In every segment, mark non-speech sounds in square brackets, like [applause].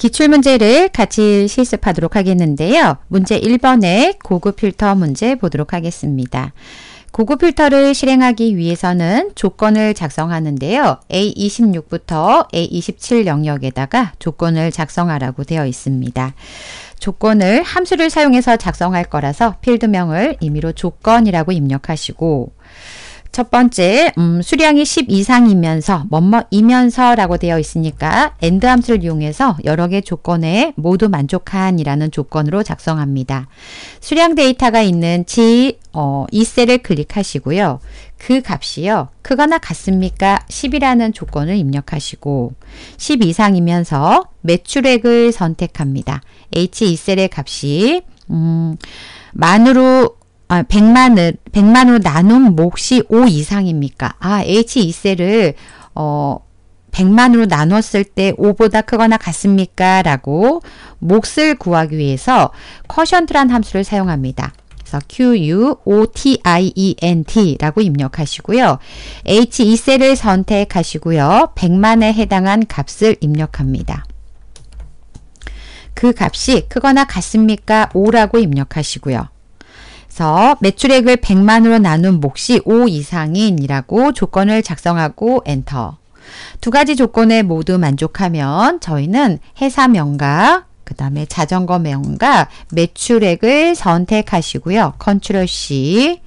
기출문제를 같이 실습하도록 하겠는데요. 문제 1번의 고급 필터 문제 보도록 하겠습니다. 고급 필터를 실행하기 위해서는 조건을 작성하는데요. A26부터 A27 영역에다가 조건을 작성하라고 되어 있습니다. 조건을 함수를 사용해서 작성할 거라서 필드명을 임의로 조건이라고 입력하시고 첫 번째, 음, 수량이 10 이상이면서, 뭐뭐이면서라고 되어 있으니까 엔드 함수를 이용해서 여러 개 조건에 모두 만족한이라는 조건으로 작성합니다. 수량 데이터가 있는 지, 어, 이 셀을 클릭하시고요. 그 값이요. 크거나 같습니까? 10이라는 조건을 입력하시고 10 이상이면서 매출액을 선택합니다. H2셀의 값이 음, 만으로 아, 100만을 100만으로 나눈 몫이 5 이상입니까? 아, H2세를 어 100만으로 나눴을 때 5보다 크거나 같습니까? 라고 몫을 구하기 위해서 쿼션트란 함수를 사용합니다. 그래서 QUOTIENT e 라고 입력하시고요. H2셀을 선택하시고요. 100만에 해당한 값을 입력합니다. 그 값이 크거나 같습니까? 5라고 입력하시고요. 그래서 매출액을 100만으로 나눈 몫이 5 이상인이라고 조건을 작성하고 엔터. 두 가지 조건에 모두 만족하면 저희는 회사 명가, 그 다음에 자전거 명가, 매출액을 선택하시고요. 컨트롤 C,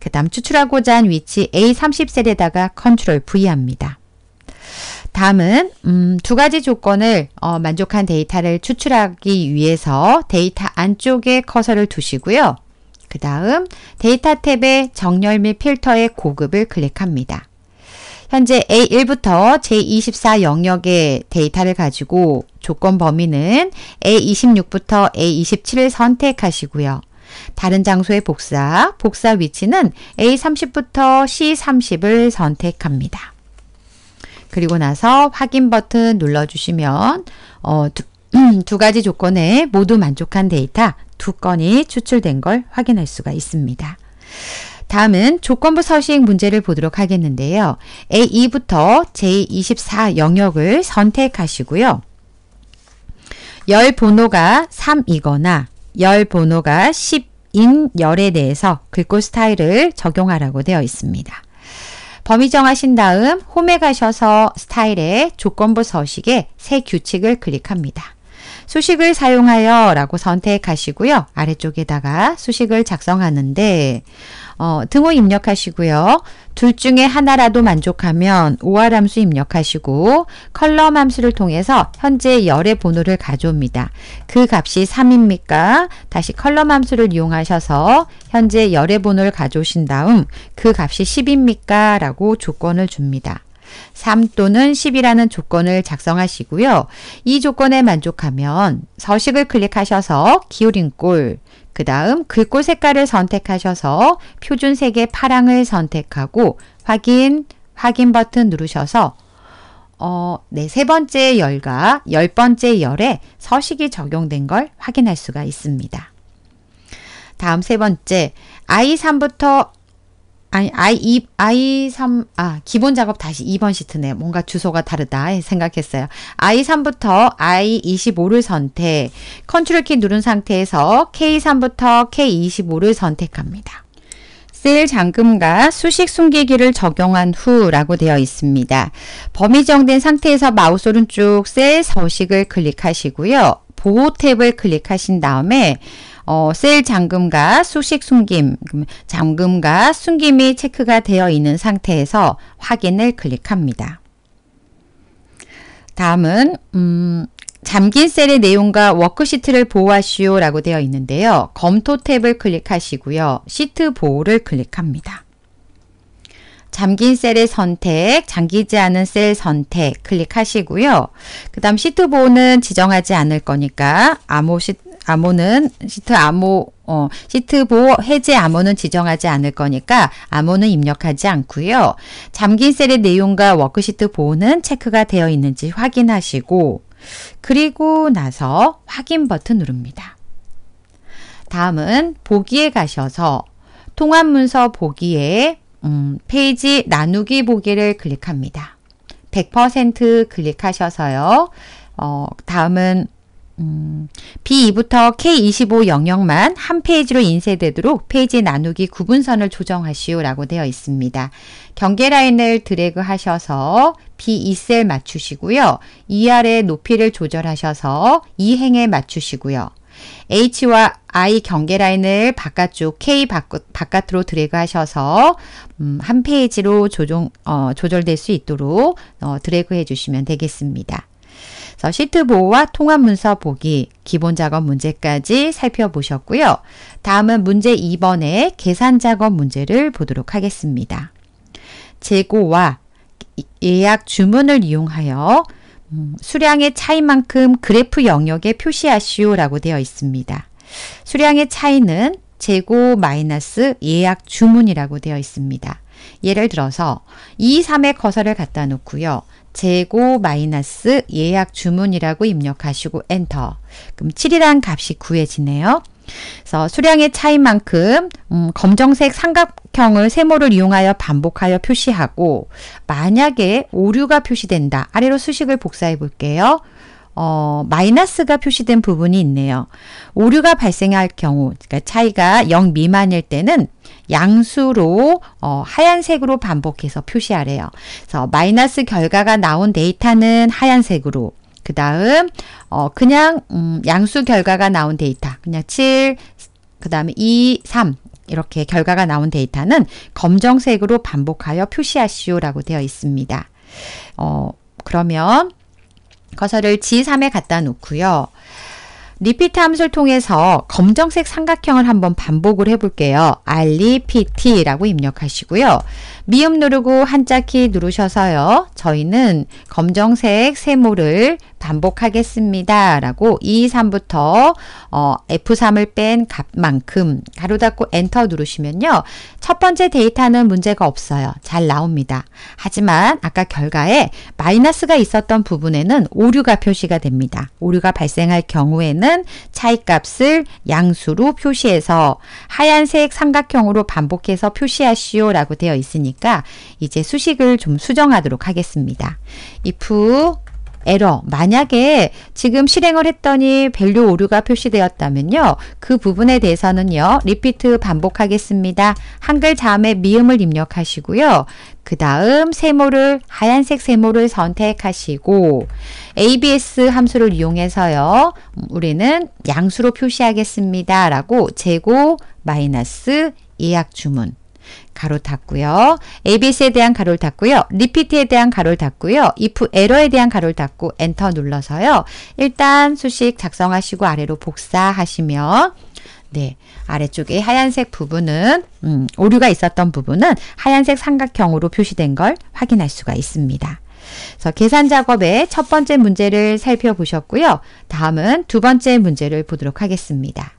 그 다음 추출하고자 한 위치 A30셀에다가 컨트롤 V 합니다. 다음은 음, 두 가지 조건을 어, 만족한 데이터를 추출하기 위해서 데이터 안쪽에 커서를 두시고요. 그 다음 데이터 탭에 정렬 및 필터의 고급을 클릭합니다. 현재 A1부터 J24 영역의 데이터를 가지고 조건 범위는 A26부터 A27을 선택하시고요. 다른 장소의 복사, 복사 위치는 A30부터 C30을 선택합니다. 그리고 나서 확인 버튼 눌러주시면 어, 두, [clears throat] 두 가지 조건에 모두 만족한 데이터 두 건이 추출된 걸 확인할 수가 있습니다. 다음은 조건부 서식 문제를 보도록 하겠는데요. A2부터 J24 영역을 선택하시고요. 열 번호가 3이거나 열 번호가 10인 열에 대해서 글꼴 스타일을 적용하라고 되어 있습니다. 범위 정하신 다음 홈에 가셔서 스타일의 조건부 서식의 새 규칙을 클릭합니다. 수식을 사용하여 라고 선택하시고요. 아래쪽에다가 수식을 작성하는데 어, 등호 입력하시고요. 둘 중에 하나라도 만족하면 오알 함수 입력하시고 컬럼 함수를 통해서 현재 열의 번호를 가져옵니다. 그 값이 3입니까? 다시 컬럼 함수를 이용하셔서 현재 열의 번호를 가져오신 다음 그 값이 10입니까? 라고 조건을 줍니다. 3 또는 10이라는 조건을 작성하시고요. 이 조건에 만족하면 서식을 클릭하셔서 기울임 꼴, 그 다음 글꼴 색깔을 선택하셔서 표준 색의 파랑을 선택하고 확인, 확인 버튼 누르셔서 어, 네, 세 번째 열과 열 번째 열에 서식이 적용된 걸 확인할 수가 있습니다. 다음 세 번째, I3부터 아니, 아이, 이, 아이 3, 아, 기본 작업 다시 2번 시트네. 뭔가 주소가 다르다 생각했어요. 아이 3부터 아이 25를 선택. 컨트롤 키 누른 상태에서 K3부터 K25를 선택합니다. 세일 잠금과 수식 숨기기를 적용한 후라고 되어 있습니다. 범위 정된 상태에서 마우스 오른쪽 셀 서식을 클릭하시고요. 보호 탭을 클릭하신 다음에 어, 셀 잠금과 수식 숨김, 음, 잠금과 숨김이 체크가 되어 있는 상태에서 확인을 클릭합니다. 다음은 음, 잠긴 셀의 내용과 워크시트를 보호하시오 라고 되어 있는데요. 검토 탭을 클릭하시고요. 시트 보호를 클릭합니다. 잠긴 셀의 선택, 잠기지 않은 셀 선택 클릭하시고요. 그 다음 시트 보호는 지정하지 않을 거니까 아무, 시, 트 암호는 시트 암호 어, 시트 보호 해제 암호는 지정하지 않을 거니까 암호는 입력하지 않고요. 잠긴 셀의 내용과 워크시트 보호는 체크가 되어 있는지 확인하시고 그리고 나서 확인 버튼 누릅니다. 다음은 보기에 가셔서 통합 문서 보기에 음, 페이지 나누기 보기를 클릭합니다. 100% 클릭하셔서요. 어, 다음은 음, B2부터 K25 영역만 한 페이지로 인쇄되도록 페이지 나누기 구분선을 조정하시오라고 되어 있습니다. 경계 라인을 드래그 하셔서 B2셀 맞추시고요. ER의 높이를 조절하셔서 이 행에 맞추시고요. H와 I 경계 라인을 바깥쪽 K 바깥, 으로 드래그 하셔서 음, 한 페이지로 조정, 어, 조절될 수 있도록 어, 드래그 해주시면 되겠습니다. 그래서 시트 보호와 통합 문서 보기, 기본 작업 문제까지 살펴보셨고요. 다음은 문제 2번의 계산 작업 문제를 보도록 하겠습니다. 재고와 예약 주문을 이용하여 음, 수량의 차이만큼 그래프 영역에 표시하시오라고 되어 있습니다. 수량의 차이는 재고 마이너스 예약 주문이라고 되어 있습니다. 예를 들어서 2, 3의 커서를 갖다 놓고요. 재고 마이너스 예약 주문이라고 입력하시고 엔터. 그럼 7이란 값이 구해지네요. 그래서 수량의 차이만큼 음, 검정색 삼각형을 세모를 이용하여 반복하여 표시하고 만약에 오류가 표시된다. 아래로 수식을 복사해 볼게요. 어, 마이너스가 표시된 부분이 있네요. 오류가 발생할 경우, 그러니까 차이가 0 미만일 때는 양수로 어, 하얀색으로 반복해서 표시하래요. 그래서 마이너스 결과가 나온 데이터는 하얀색으로, 그 다음 어, 그냥 음, 양수 결과가 나온 데이터, 그냥 7, 그 다음에 2, 3 이렇게 결과가 나온 데이터는 검정색으로 반복하여 표시하시오라고 되어 있습니다. 어, 그러면 커서를 G3에 갖다 놓고요. 리피트 함수를 통해서 검정색 삼각형을 한번 반복을 해볼게요. 알리피라고 입력하시고요. 미음 누르고 한자키 누르셔서요. 저희는 검정색 세모를 반복하겠습니다. 라고 2, 3부터 어, F3을 뺀 값만큼 가로 닫고 엔터 누르시면요. 첫 번째 데이터는 문제가 없어요. 잘 나옵니다. 하지만 아까 결과에 마이너스가 있었던 부분에는 오류가 표시가 됩니다. 오류가 발생할 경우에는 차이값을 양수로 표시해서 하얀색 삼각형으로 반복해서 표시하시오 라고 되어 있으니까 있니까 이제 수식을 좀 수정하도록 하겠습니다. if 에러 만약에 지금 실행을 했더니 밸류 오류가 표시되었다면요 그 부분에 대해서는요 리피트 반복하겠습니다 한글 자음에 미음을 입력하시고요 그 다음 세모를 하얀색 세모를 선택하시고 abs 함수를 이용해서요 우리는 양수로 표시하겠습니다 라고 재고 마이너스 예약 주문 가로 닫고요. ABC에 대한 가로를 닫고요. 리피트에 대한 가로를 닫고요. if 에러에 대한 가로를 닫고 엔터 눌러서요. 일단 수식 작성하시고 아래로 복사하시면 네. 아래쪽에 하얀색 부분은 음, 오류가 있었던 부분은 하얀색 삼각형으로 표시된 걸 확인할 수가 있습니다. 그래서 계산 작업의 첫 번째 문제를 살펴보셨고요. 다음은 두 번째 문제를 보도록 하겠습니다.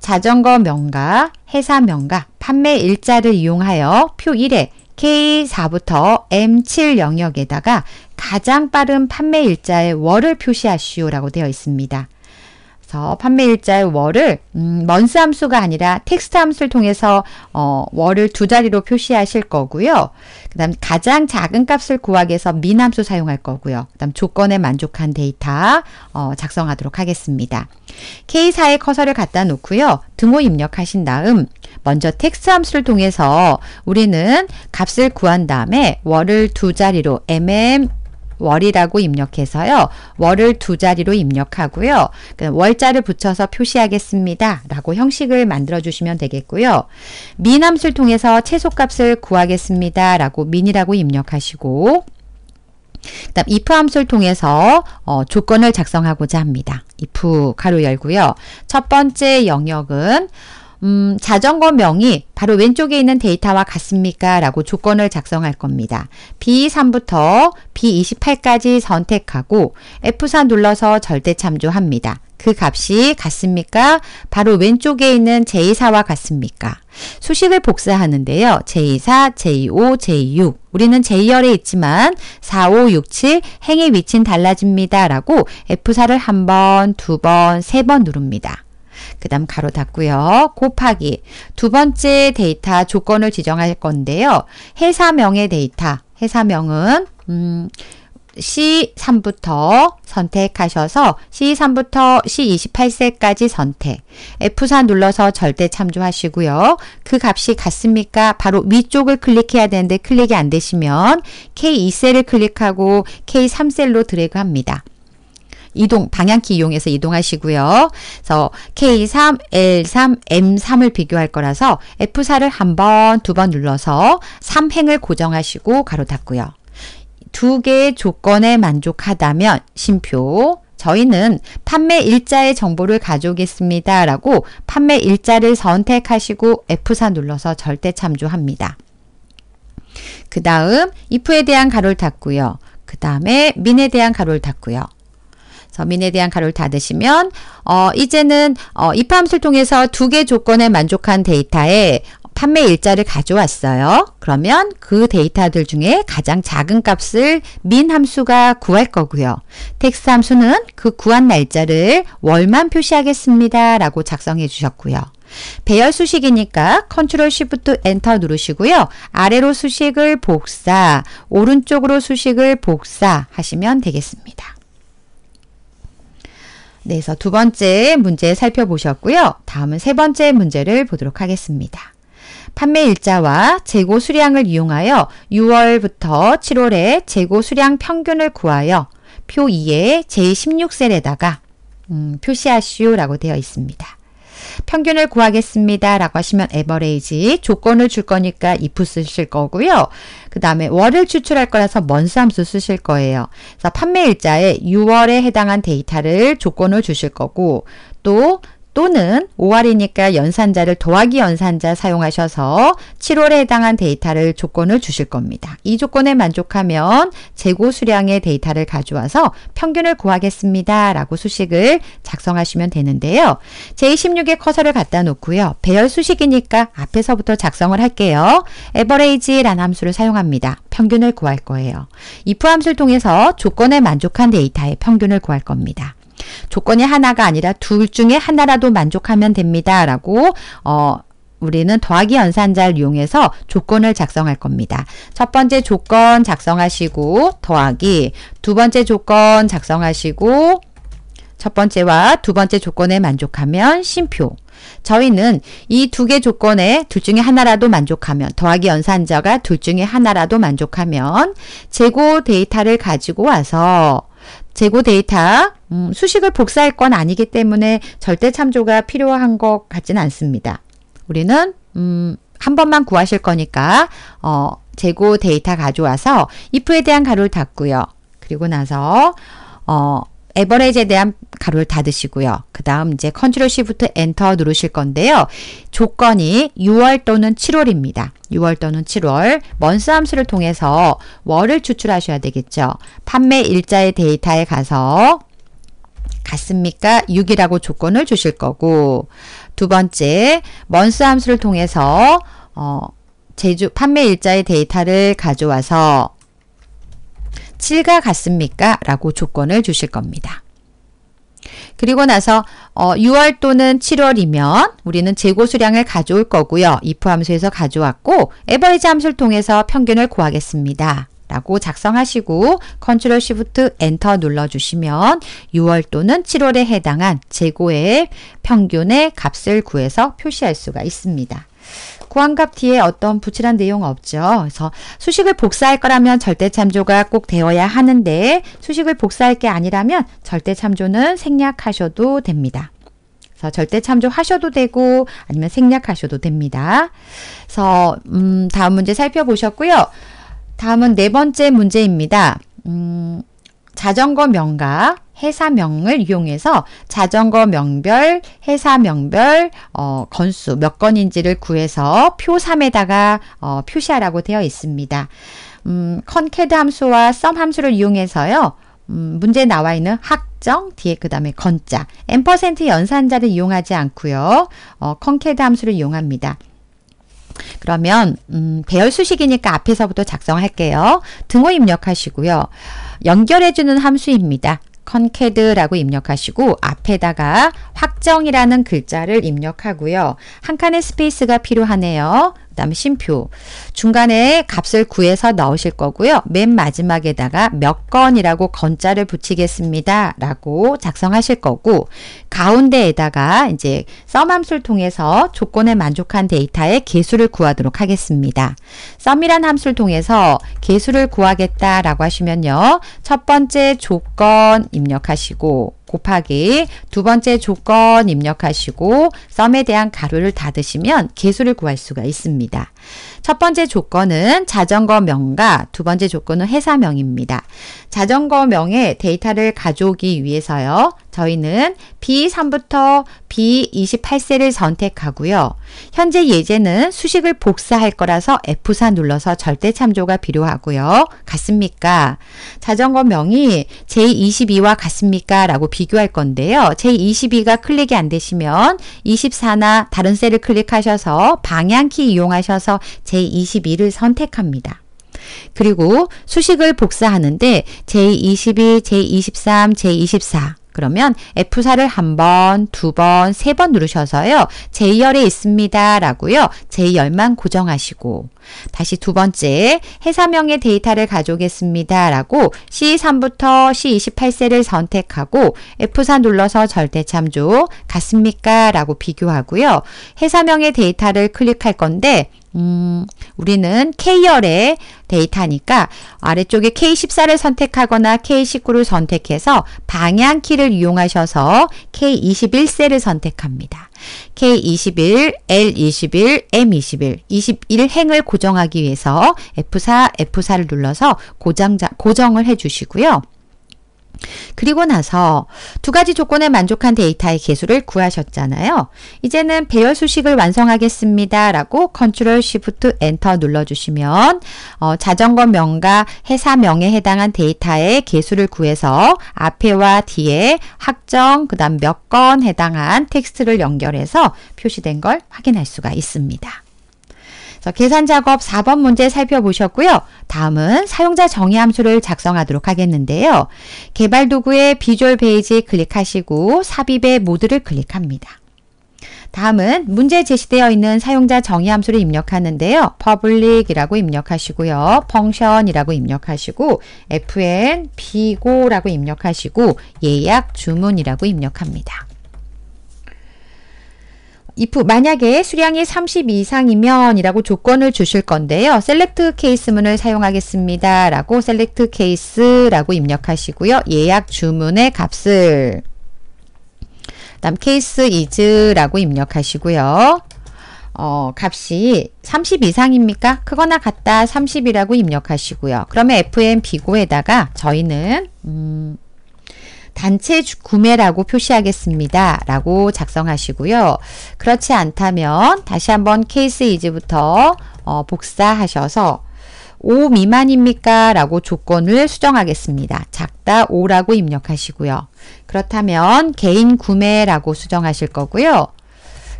자전거 명가, 회사 명가, 판매 일자를 이용하여 표 1에 K4부터 M7 영역에다가 가장 빠른 판매 일자의 월을 표시하시오라고 되어 있습니다. 그래서 판매일자의 월을 음, 먼스 함수가 아니라 텍스트 함수를 통해서 어, 월을 두 자리로 표시하실 거고요. 그 다음 가장 작은 값을 구하기 위해서 미남수 사용할 거고요. 그 다음 조건에 만족한 데이터 어, 작성하도록 하겠습니다. K4에 커서를 갖다 놓고요. 등호 입력하신 다음 먼저 텍스트 함수를 통해서 우리는 값을 구한 다음에 월을 두 자리로 mm 월이라고 입력해서요. 월을 두 자리로 입력하고요. 그 월자를 붙여서 표시하겠습니다. 라고 형식을 만들어 주시면 되겠고요. 미남수를 통해서 최소값을 구하겠습니다. 라고 민이라고 입력하시고 그 다음 if 함수를 통해서 어, 조건을 작성하고자 합니다. if 가로 열고요. 첫 번째 영역은 음, 자전거 명이 바로 왼쪽에 있는 데이터와 같습니까? 라고 조건을 작성할 겁니다. B3부터 B28까지 선택하고 F4 눌러서 절대 참조합니다. 그 값이 같습니까? 바로 왼쪽에 있는 제2사와 같습니까? 수식을 복사하는데요. 제2사, 제2오, 제2육. 우리는 제2열에 있지만 4, 5, 6, 7 행의 위치는 달라집니다. 라고 F4를 한 번, 두 번, 세 번 누릅니다. 그 다음 가로 닫고요. 곱하기 두 번째 데이터 조건을 지정할 건데요. 회사명의 데이터 회사명은 음, C3부터 선택하셔서 C3부터 C28세까지 선택 F4 눌러서 절대 참조하시고요. 그 값이 같습니까? 바로 위쪽을 클릭해야 되는데 클릭이 안 되시면 K2셀을 클릭하고 K3셀로 드래그합니다. 이동 방향키 이용해서 이동하시고요. 그래서 K3, L3, M3을 비교할 거라서 F4를 한 번, 두 번 눌러서 3행을 고정하시고 가로 닫고요. 두 개의 조건에 만족하다면 심표 저희는 판매 일자의 정보를 가져오겠습니다. 라고 판매 일자를 선택하시고 F4 눌러서 절대 참조합니다. 그 다음 if에 대한 가로를 닫고요. 그 다음에 m i n 에 대한 가로를 닫고요. 서민에 대한 가로를 닫으시면 어, 이제는 어, 입함수를 통해서 두 개 조건에 만족한 데이터에 판매 일자를 가져왔어요. 그러면 그 데이터들 중에 가장 작은 값을 민 함수가 구할 거고요. 텍스 트 함수는 그 구한 날짜를 월만 표시하겠습니다. 라고 작성해 주셨고요. 배열 수식이니까 컨트롤 쉬프트 엔터 누르시고요. 아래로 수식을 복사, 오른쪽으로 수식을 복사 하시면 되겠습니다. 네, 그래서 두 번째 문제 살펴보셨고요. 다음은 세 번째 문제를 보도록 하겠습니다. 판매 일자와 재고 수량을 이용하여 6월부터 7월에 재고 수량 평균을 구하여 표 2에 제16셀에다가 음, 표시하시오라고 되어 있습니다. 평균을 구하겠습니다. 라고 하시면 에버레이지 조건을 줄 거니까 if 쓰실 거고요. 그 다음에 월을 추출할 거라서 먼수함수 쓰실 거예요. 그래서 판매일자에 6월에 해당한 데이터를 조건을 주실 거고 또 또는 5월이니까 연산자를 더하기 연산자 사용하셔서 7월에 해당한 데이터를 조건을 주실 겁니다. 이 조건에 만족하면 재고 수량의 데이터를 가져와서 평균을 구하겠습니다. 라고 수식을 작성하시면 되는데요. j 1 6의 커서를 갖다 놓고요. 배열 수식이니까 앞에서부터 작성을 할게요. average라는 함수를 사용합니다. 평균을 구할 거예요. if 함수를 통해서 조건에 만족한 데이터의 평균을 구할 겁니다. 조건이 하나가 아니라 둘 중에 하나라도 만족하면 됩니다. 라고 어, 우리는 더하기 연산자를 이용해서 조건을 작성할 겁니다. 첫 번째 조건 작성하시고 더하기 두 번째 조건 작성하시고 첫 번째와 두 번째 조건에 만족하면 심표 저희는 이 두 개 조건에 둘 중에 하나라도 만족하면 더하기 연산자가 둘 중에 하나라도 만족하면 재고 데이터를 가지고 와서 재고 데이터 음, 수식을 복사할 건 아니기 때문에 절대 참조가 필요한 것 같지는 않습니다. 우리는 음, 한 번만 구하실 거니까 어, 재고 데이터 가져와서 if에 대한 가로를 닫고요. 그리고 나서 어, 에버레이지에 대한 가로를 닫으시고요. 그 다음 이제 컨트롤 시프트 엔터 누르실 건데요. 조건이 6월 또는 7월입니다. 6월 또는 7월 먼스 함수를 통해서 월을 추출하셔야 되겠죠. 판매 일자의 데이터에 가서 같습니까? 6이라고 조건을 주실 거고 두 번째 먼스 함수를 통해서 어, 제조 판매 일자의 데이터를 가져와서 7과 같습니까? 라고 조건을 주실 겁니다. 그리고 나서 어, 6월 또는 7월이면 우리는 재고 수량을 가져올 거고요. if 함수에서 가져왔고 에버리지 함수를 통해서 평균을 구하겠습니다. 라고 작성하시고 컨트롤 시프트 엔터 눌러주시면 6월 또는 7월에 해당한 재고의 평균의 값을 구해서 표시할 수가 있습니다. 구한갑 뒤에 어떤 부실한 내용 없죠. 그래서 수식을 복사할 거라면 절대 참조가 꼭 되어야 하는데 수식을 복사할 게 아니라면 절대 참조는 생략하셔도 됩니다. 그래서 절대 참조하셔도 되고 아니면 생략하셔도 됩니다. 그래서 음, 다음 문제 살펴보셨고요. 다음은 네 번째 문제입니다. 음, 자전거 명가 회사명을 이용해서 자전거 명별, 회사명별 어, 건수 몇 건인지를 구해서 표 3에다가 어, 표시하라고 되어 있습니다. 음, 컨캐드 함수와 썸 함수를 이용해서요. 음, 문제 나와 있는 학정 뒤에 그 다음에 건자 엠퍼센트 연산자를 이용하지 않고요. 어, 컨캐드 함수를 이용합니다. 그러면 음, 배열 수식이니까 앞에서부터 작성할게요. 등호 입력하시고요. 연결해주는 함수입니다. 컨캐드라고 입력하시고 앞에다가 확정이라는 글자를 입력하고요. 한 칸의 스페이스가 필요하네요. 그다음에 심표. 중간에 값을 구해서 넣으실 거고요. 맨 마지막에다가 몇 건이라고 건자를 붙이겠습니다. 라고 작성하실 거고 가운데에다가 이제 썸함수를 통해서 조건에 만족한 데이터의 개수를 구하도록 하겠습니다. 썸이란 함수를 통해서 개수를 구하겠다라고 하시면요. 첫 번째 조건 입력하시고 곱하기 두 번째 조건 입력하시고 썸에 대한 가로를 닫으시면 개수를 구할 수가 있습니다. 첫 번째 조건은 자전거 명과 두 번째 조건은 회사명입니다. 자전거 명의 데이터를 가져오기 위해서요. 저희는 B3부터 b 2 8세를 선택하고요. 현재 예제는 수식을 복사할 거라서 F4 눌러서 절대 참조가 필요하고요. 같습니까? 자전거 명이 J22와 같습니까? 라고 비교할 건데요. J22가 클릭이 안 되시면 24나 다른 셀을 클릭하셔서 방향키 이용하셔서 제21을 선택합니다. 그리고 수식을 복사하는데 제22, 제23, 제24 그러면 F4를 한 번, 두 번, 세 번 누르셔서요. 제열에 있습니다. 라고요. 제열만 고정하시고 다시 두 번째 해사명의 데이터를 가져오겠습니다. 라고 C3부터 C28셀을 선택하고 F4 눌러서 절대참조 같습니까? 라고 비교하고요. 해사명의 데이터를 클릭할 건데 음, 우리는 K열의 데이터니까 아래쪽에 K14를 선택하거나 K19를 선택해서 방향키를 이용하셔서 K21셀을 선택합니다. K21, L21, M21, 21행을 고정하기 위해서 F4, F4를 눌러서 고정, 고정을 해주시고요. 그리고 나서 두 가지 조건에 만족한 데이터의 개수를 구하셨잖아요. 이제는 배열 수식을 완성하겠습니다. 라고 컨트롤 시프트 엔터 눌러주시면 어, 자전거 명과 회사 명에 해당한 데이터의 개수를 구해서 앞에와 뒤에 학정, 그 다음 몇 건 해당한 텍스트를 연결해서 표시된 걸 확인할 수가 있습니다. 계산 작업 4번 문제 살펴보셨고요. 다음은 사용자 정의 함수를 작성하도록 하겠는데요. 개발 도구의 비주얼 페이지 클릭하시고 삽입의 모드를 클릭합니다. 다음은 문제 제시되어 있는 사용자 정의 함수를 입력하는데요. public이라고 입력하시고요. function이라고 입력하시고 fn, b 고라고 입력하시고 예약 주문이라고 입력합니다. if 만약에 수량이 30 이상이면 이라고 조건을 주실 건데요. select 케이스문을 사용하겠습니다. 라고 select 케이스라고 입력하시고요. 예약 주문의 값을 다음 케이스 이즈라고 입력하시고요. 어, 값이 30 이상입니까? 크거나 같다 30이라고 입력하시고요. 그러면 f n 비고에다가 저희는 음, 단체 구매라고 표시하겠습니다. 라고 작성하시고요. 그렇지 않다면 다시 한번 케이스 이즈부터 어, 복사하셔서 5 미만입니까? 라고 조건을 수정하겠습니다. 작다 5라고 입력하시고요. 그렇다면 개인 구매라고 수정하실 거고요.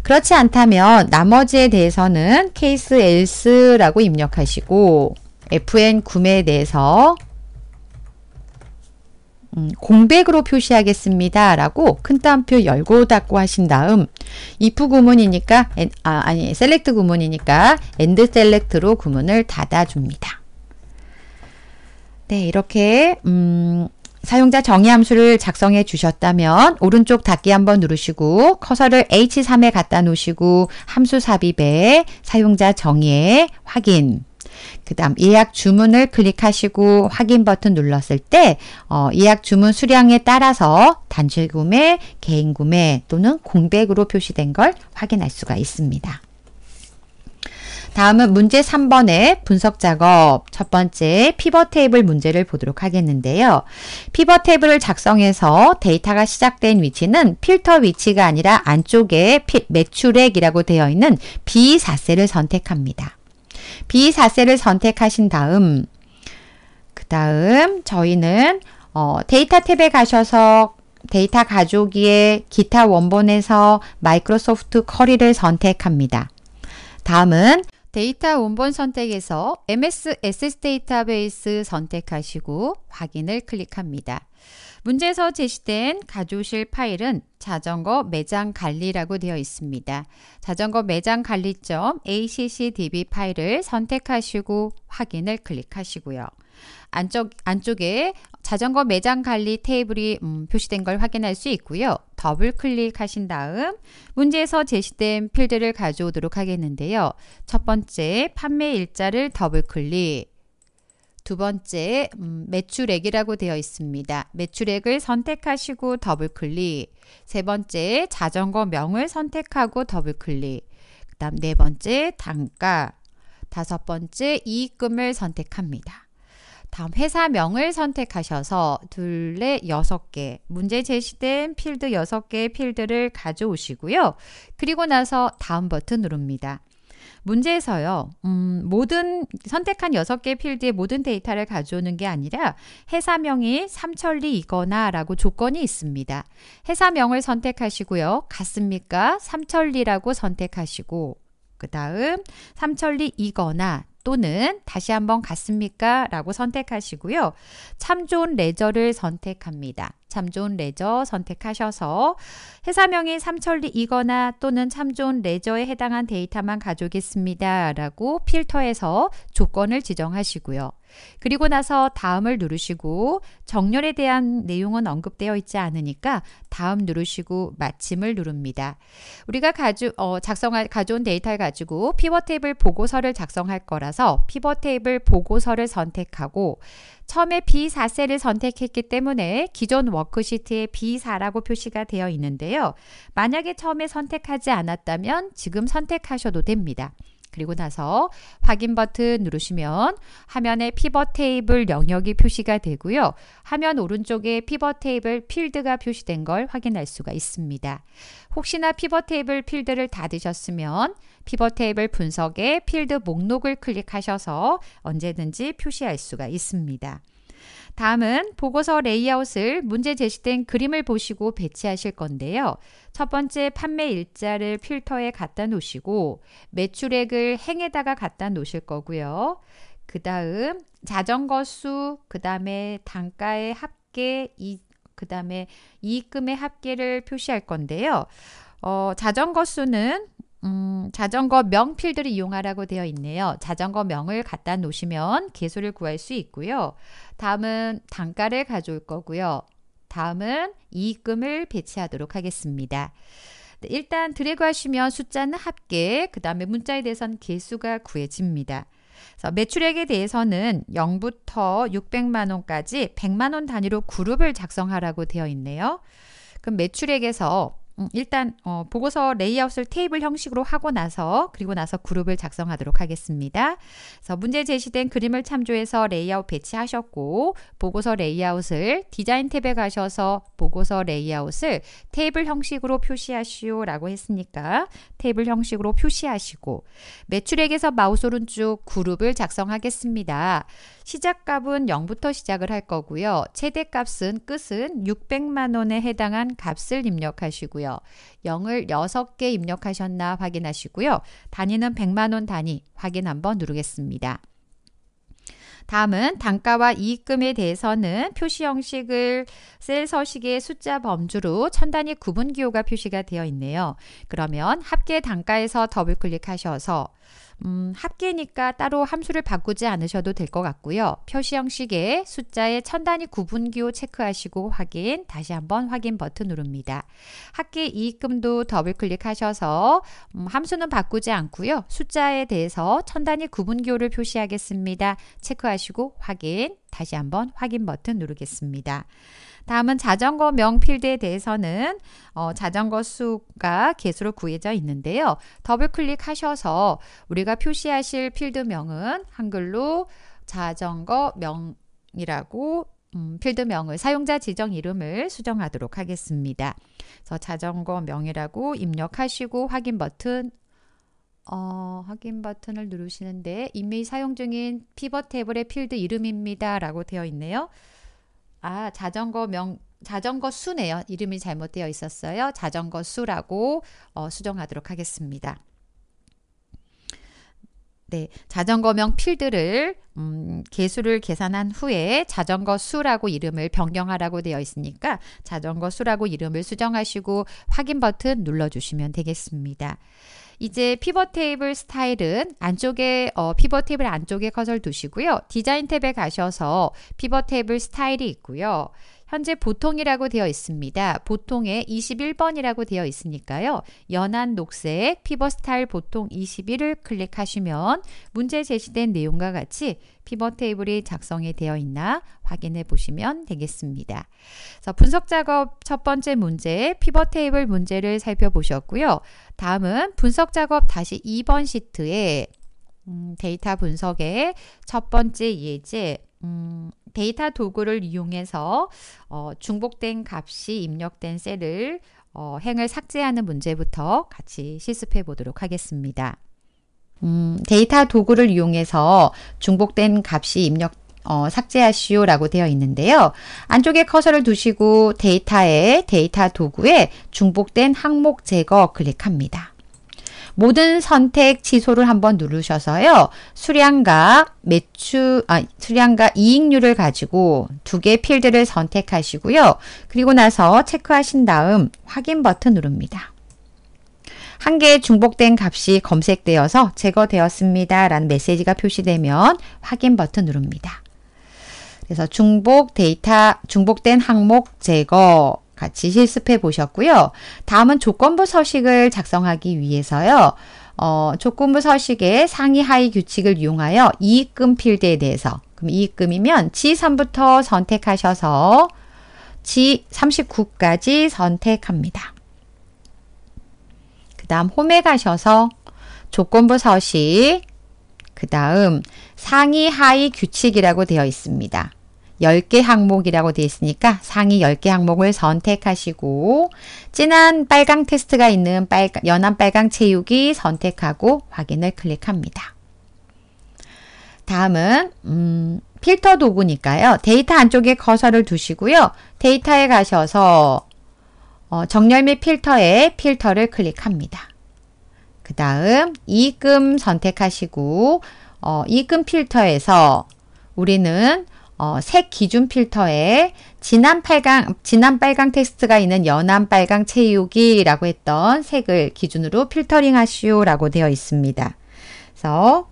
그렇지 않다면 나머지에 대해서는 케이스 else라고 입력하시고 FN 구매에 대해서 음, 공백으로 표시하겠습니다. 라고 큰따옴표 열고 닫고 하신 다음 if 구문이니까 아, 아니 셀렉트 구문이니까 엔드 셀렉트로 구문을 닫아줍니다. 네 이렇게 음, 사용자 정의 함수를 작성해 주셨다면 오른쪽 닫기 한번 누르시고 커서를 H3에 갖다 놓으시고 함수 삽입에 사용자 정의에 확인 그 다음 예약 주문을 클릭하시고 확인 버튼 눌렀을 때 어, 예약 주문 수량에 따라서 단체 구매, 개인 구매 또는 공백으로 표시된 걸 확인할 수가 있습니다. 다음은 문제 3번의 분석 작업 첫 번째 피벗 테이블 문제를 보도록 하겠는데요. 피벗 테이블을 작성해서 데이터가 시작된 위치는 필터 위치가 아니라 안쪽에 매출액이라고 되어 있는 비4세를 선택합니다. B4셀을 선택하신 다음 그 다음 저희는 어, 데이터 탭에 가셔서 데이터 가족오기에 기타 원본에서 마이크로소프트 커리를 선택합니다. 다음은 데이터 원본 선택에서 MS SS 데이터베이스 선택하시고 확인을 클릭합니다. 문제에서 제시된 가조실 파일은 자전거 매장 관리라고 되어 있습니다. 자전거 매장 관리점 ACCDB 파일을 선택하시고 확인을 클릭하시고요. 안쪽, 안쪽에 자전거 매장 관리 테이블이 음, 표시된 걸 확인할 수 있고요. 더블 클릭하신 다음 문제에서 제시된 필드를 가져오도록 하겠는데요. 첫 번째 판매 일자를 더블 클릭 두 번째 음, 매출액이라고 되어 있습니다. 매출액을 선택하시고 더블 클릭. 세 번째 자전거 명을 선택하고 더블 클릭. 그다음 네 번째 단가. 다섯 번째 이익금을 선택합니다. 다음 회사명을 선택하셔서 둘레 6개, 문제 제시된 필드 6개의 필드를 가져오시고요. 그리고 나서 다음 버튼 누릅니다. 문제에서요, 음, 모든, 선택한 여섯 개 필드의 모든 데이터를 가져오는 게 아니라 회사명이 삼천리이거나 라고 조건이 있습니다. 회사명을 선택하시고요. 같습니까? 삼천리라고 선택하시고, 그 다음 삼천리이거나 또는 다시 한번 갔습니까? 라고 선택하시고요. 참 좋은 레저를 선택합니다. 참 좋은 레저 선택하셔서 회사명이 삼천리이거나 또는 참 좋은 레저에 해당한 데이터만 가져오겠습니다. 라고 필터에서 조건을 지정하시고요. 그리고 나서 다음을 누르시고 정렬에 대한 내용은 언급되어 있지 않으니까 다음 누르시고 마침을 누릅니다. 우리가 가져 어, 작성할 가져온 데이터를 가지고 피벗 테이블 보고서를 작성할 거라서 피벗 테이블 보고서를 선택하고 처음에 B4셀을 선택했기 때문에 기존 워크시트에 B4라고 표시가 되어 있는데요. 만약에 처음에 선택하지 않았다면 지금 선택하셔도 됩니다. 그리고 나서 확인 버튼 누르시면 화면에 피벗 테이블 영역이 표시가 되고요. 화면 오른쪽에 피벗 테이블 필드가 표시된 걸 확인할 수가 있습니다. 혹시나 피벗 테이블 필드를 닫으셨으면 피벗 테이블 분석에 필드 목록을 클릭하셔서 언제든지 표시할 수가 있습니다. 다음은 보고서 레이아웃을 문제 제시된 그림을 보시고 배치하실 건데요. 첫 번째 판매 일자를 필터에 갖다 놓으시고 매출액을 행에다가 갖다 놓으실 거고요. 그 다음 자전거 수, 그 다음에 단가의 합계, 그 다음에 이익금의 합계를 표시할 건데요. 어, 자전거 수는 음, 자전거 명필들을 이용하라고 되어 있네요. 자전거 명을 갖다 놓으시면 개수를 구할 수 있고요. 다음은 단가를 가져올 거고요. 다음은 이익금을 배치하도록 하겠습니다. 네, 일단 드래그 하시면 숫자는 합계, 그 다음에 문자에 대해서는 개수가 구해집니다. 매출액에 대해서는 0부터 600만 원까지 100만 원 단위로 그룹을 작성하라고 되어 있네요. 그럼 매출액에서 음, 일단 어, 보고서 레이아웃을 테이블 형식으로 하고 나서 그리고 나서 그룹을 작성하도록 하겠습니다. 그래서 문제 제시된 그림을 참조해서 레이아웃 배치하셨고 보고서 레이아웃을 디자인 탭에 가셔서 보고서 레이아웃을 테이블 형식으로 표시하시오라고 했으니까 테이블 형식으로 표시하시고 매출액에서 마우스 오른쪽 그룹을 작성하겠습니다. 시작값은 0부터 시작을 할 거고요. 최대값은 끝은 600만 원에 해당한 값을 입력하시고요. 0을 6개 입력하셨나 확인하시고요. 단위는 100만 원 단위 확인 한번 누르겠습니다. 다음은 단가와 이익금에 대해서는 표시 형식을 셀 서식의 숫자 범주로 천 단위 구분 기호가 표시가 되어 있네요. 그러면 합계 단가에서 더블 클릭하셔서 음, 합계니까 따로 함수를 바꾸지 않으셔도 될 것 같고요. 표시 형식의 숫자의 천 단위 구분기호 체크하시고 확인, 다시 한번 확인 버튼 누릅니다. 합계 이익금도 더블 클릭하셔서 음, 함수는 바꾸지 않고요. 숫자에 대해서 천 단위 구분기호를 표시하겠습니다. 체크하시고 확인, 다시 한번 확인 버튼 누르겠습니다. 다음은 자전거 명필드에 대해서는 어, 자전거 수가 개수로 구해져 있는데요. 더블 클릭하셔서 우리가 표시하실 필드명은 한글로 자전거 명이라고 음, 필드명을 사용자 지정 이름을 수정하도록 하겠습니다. 그래서 자전거 명이라고 입력하시고 확인 버튼 어, 확인 버튼을 누르시는데 이미 사용 중인 피벗 태의 필드 이름입니다. 라고 되어 있네요. 아, 자전거 명, 자전거 수네요. 이름이 잘못되어 있었어요. 자전거 수라고 어, 수정하도록 하겠습니다. 네, 자전거명 필드를 음, 개수를 계산한 후에 자전거 수라고 이름을 변경하라고 되어 있으니까 자전거 수라고 이름을 수정하시고 확인 버튼 눌러주시면 되겠습니다. 이제 피벗 테이블 스타일은 안쪽에 어, 피벗 테이블 안쪽에 커서를 두시고요. 디자인 탭에 가셔서 피벗 테이블 스타일이 있고요. 현재 보통이라고 되어 있습니다. 보통에 21번이라고 되어 있으니까요. 연한 녹색 피벗 스타일 보통 21을 클릭하시면 문제 제시된 내용과 같이 피벗 테이블이 작성이 되어 있나 확인해 보시면 되겠습니다. 그래서 분석 작업 첫 번째 문제 피벗 테이블 문제를 살펴보셨고요. 다음은 분석 작업 다시 2번 시트에 음, 데이터 분석의 첫 번째 예제 음, 데이터 도구를 이용해서 어, 중복된 값이 입력된 셀을 어, 행을 삭제하는 문제부터 같이 실습해 보도록 하겠습니다. 음, 데이터 도구를 이용해서 중복된 값이 입력 어, 삭제하시오 라고 되어 있는데요. 안쪽에 커서를 두시고 데이터에 데이터 도구에 중복된 항목 제거 클릭합니다. 모든 선택 취소를 한번 누르셔서요. 수량과 매출, 아, 수량과 이익률을 가지고 두 개 필드를 선택하시고요. 그리고 나서 체크하신 다음 확인 버튼 누릅니다. 한 개의 중복된 값이 검색되어서 제거되었습니다. 라는 메시지가 표시되면 확인 버튼 누릅니다. 그래서 중복 데이터, 중복된 항목 제거 같이 실습해 보셨고요. 다음은 조건부 서식을 작성하기 위해서요. 어, 조건부 서식의 상위 하위 규칙을 이용하여 이익금 필드에 대해서 그럼 이익금이면 G3부터 선택하셔서 G39까지 선택합니다. 그 다음 홈에 가셔서 조건부 서식 그 다음 상위 하위 규칙이라고 되어 있습니다. 10개 항목이라고 되어 있으니까 상위 10개 항목을 선택하시고 진한 빨강 테스트가 있는 빨강, 연한 빨강 채우기 선택하고 확인을 클릭합니다. 다음은 음, 필터 도구니까요. 데이터 안쪽에 커서를 두시고요. 데이터에 가셔서 어, 정렬 및 필터에 필터를 클릭합니다. 그 다음 이금 선택하시고 어, 이금 필터에서 우리는 어, 색 기준 필터에 진한 빨강, 진한 빨강 텍스트가 있는 연한 빨강 채우기라고 했던 색을 기준으로 필터링 하시오라고 되어 있습니다. 그래서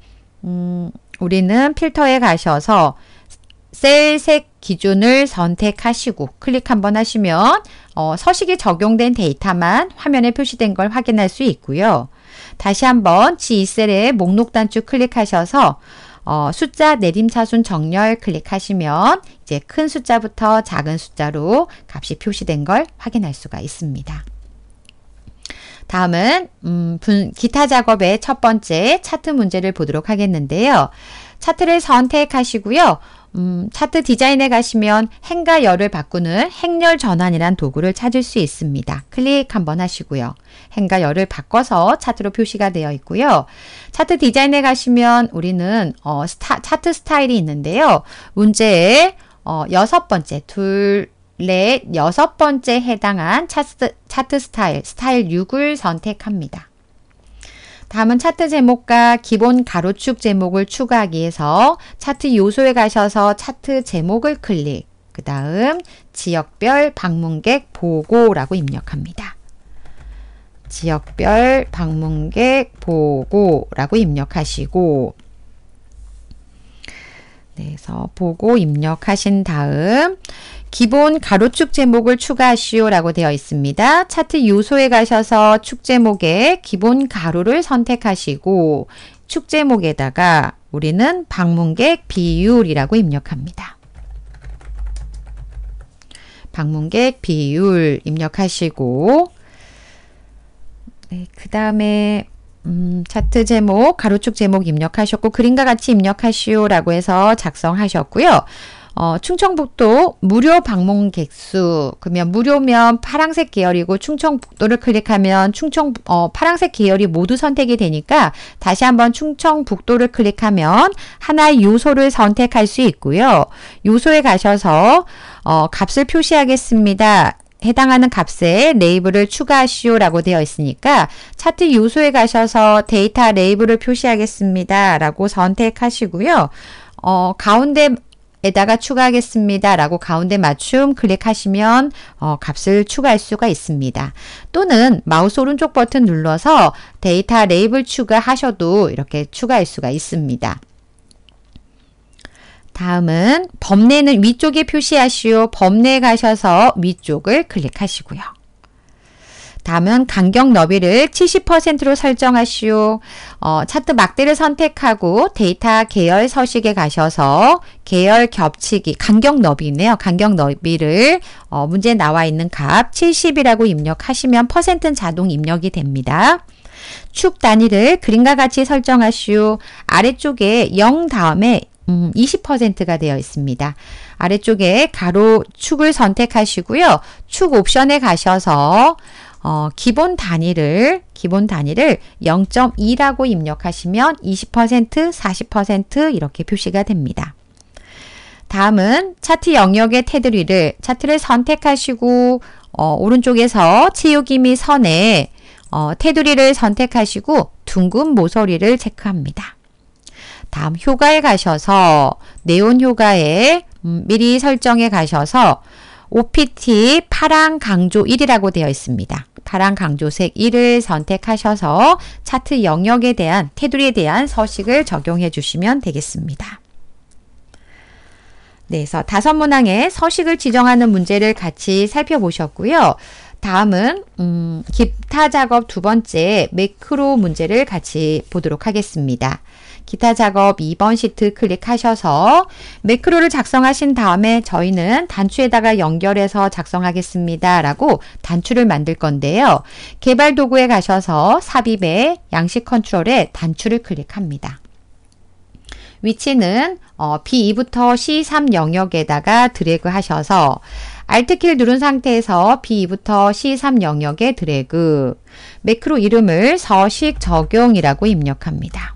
음, 우리는 필터에 가셔서 셀 색 기준을 선택하시고 클릭 한번 하시면 어, 서식이 적용된 데이터만 화면에 표시된 걸 확인할 수 있고요. 다시 한번 g 셀의 목록 단축 클릭하셔서 어, 숫자 내림차순 정렬 클릭하시면 이제 큰 숫자부터 작은 숫자로 값이 표시된 걸 확인할 수가 있습니다. 다음은 음, 분, 기타 작업의 첫 번째 차트 문제를 보도록 하겠는데요. 차트를 선택하시고요. 음, 차트 디자인에 가시면 행과 열을 바꾸는 행렬 전환이란 도구를 찾을 수 있습니다. 클릭 한번 하시고요. 행과 열을 바꿔서 차트로 표시가 되어 있고요. 차트 디자인에 가시면 우리는 어, 스타, 차트 스타일이 있는데요. 문제의 어, 여섯 번째, 둘, 넷, 여섯 번째 해당한 차트, 차트 스타일, 스타일 6을 선택합니다. 다음은 차트 제목과 기본 가로축 제목을 추가하기 위해서 차트 요소에 가셔서 차트 제목을 클릭, 그 다음 지역별 방문객 보고라고 입력합니다. 지역별 방문객 보고라고 입력하시고 그래서 보고 입력하신 다음 기본 가로축 제목을 추가하시오 라고 되어 있습니다. 차트 요소에 가셔서 축 제목에 기본 가로를 선택하시고 축 제목에다가 우리는 방문객 비율이라고 입력합니다. 방문객 비율 입력하시고 네, 그 다음에 음, 차트 제목, 가로축 제목 입력하셨고 그림과 같이 입력하시오라고 해서 작성하셨고요. 어, 충청북도 무료 방문객 수 그러면 무료면 파랑색 계열이고 충청북도를 클릭하면 충청 어, 파랑색 계열이 모두 선택이 되니까 다시 한번 충청북도를 클릭하면 하나의 요소를 선택할 수 있고요. 요소에 가셔서 어, 값을 표시하겠습니다. 해당하는 값에 레이블을 추가하시오라고 되어 있으니까 차트 요소에 가셔서 데이터 레이블을 표시하겠습니다. 라고 선택하시고요. 어, 가운데 에다가 추가하겠습니다. 라고 가운데 맞춤 클릭하시면 어, 값을 추가할 수가 있습니다. 또는 마우스 오른쪽 버튼 눌러서 데이터 레이블 추가하셔도 이렇게 추가할 수가 있습니다. 다음은 범례는 위쪽에 표시하시오. 범례 가셔서 위쪽을 클릭하시고요. 다음은 간격 너비를 70%로 설정하시오. 어, 차트 막대를 선택하고 데이터 계열 서식에 가셔서 계열 겹치기, 간격 너비네요. 간격 너비를 어, 문제에 나와 있는 값 70이라고 입력하시면 퍼센트는 자동 입력이 됩니다. 축 단위를 그림과 같이 설정하시오. 아래쪽에 0 다음에 음, 20%가 되어 있습니다. 아래쪽에 가로 축을 선택하시고요. 축 옵션에 가셔서 어, 기본 단위를 기본 단위를 0.2라고 입력하시면 20%, 40% 이렇게 표시가 됩니다. 다음은 차트 영역의 테두리를 차트를 선택하시고 어, 오른쪽에서 채우기 및 선에 어, 테두리를 선택하시고 둥근 모서리를 체크합니다. 다음 효과에 가셔서 네온 효과에 음, 미리 설정에 가셔서 OPT 파랑 강조 1이라고 되어 있습니다. 파랑 강조색 1을 선택하셔서 차트 영역에 대한 테두리에 대한 서식을 적용해 주시면 되겠습니다. 네, 그래서 다섯 문항의 서식을 지정하는 문제를 같이 살펴보셨고요. 다음은 음, 기타 작업 두 번째 매크로 문제를 같이 보도록 하겠습니다. 기타 작업 2번 시트 클릭하셔서 매크로를 작성하신 다음에 저희는 단추에다가 연결해서 작성하겠습니다. 라고 단추를 만들 건데요. 개발 도구에 가셔서 삽입에 양식 컨트롤에 단추를 클릭합니다. 위치는 B2부터 어, C3 영역에다가 드래그 하셔서 Alt키를 누른 상태에서 B2부터 C3 영역에 드래그 매크로 이름을 서식 적용이라고 입력합니다.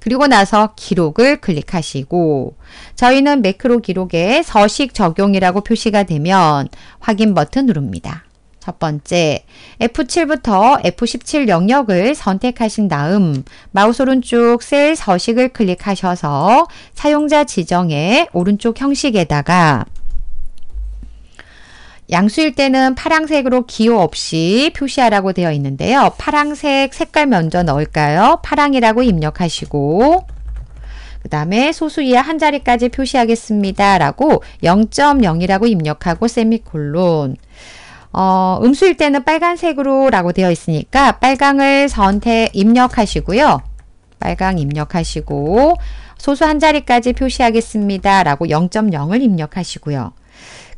그리고 나서 기록을 클릭하시고 저희는 매크로 기록에 서식 적용이라고 표시가 되면 확인 버튼 누릅니다. 첫 번째, F7부터 F17 영역을 선택하신 다음 마우스 오른쪽 셀 서식을 클릭하셔서 사용자 지정의 오른쪽 형식에다가 양수일 때는 파랑색으로 기호 없이 표시하라고 되어 있는데요. 파랑색 색깔 먼저 넣을까요? 파랑이라고 입력하시고 그 다음에 소수 이하 한 자리까지 표시하겠습니다. 라고 0.0이라고 입력하고 세미콜론 어, 음수일 때는 빨간색으로 라고 되어 있으니까 빨강을 선택 입력하시고요. 빨강 입력하시고 소수 한 자리까지 표시하겠습니다. 라고 0.0을 입력하시고요.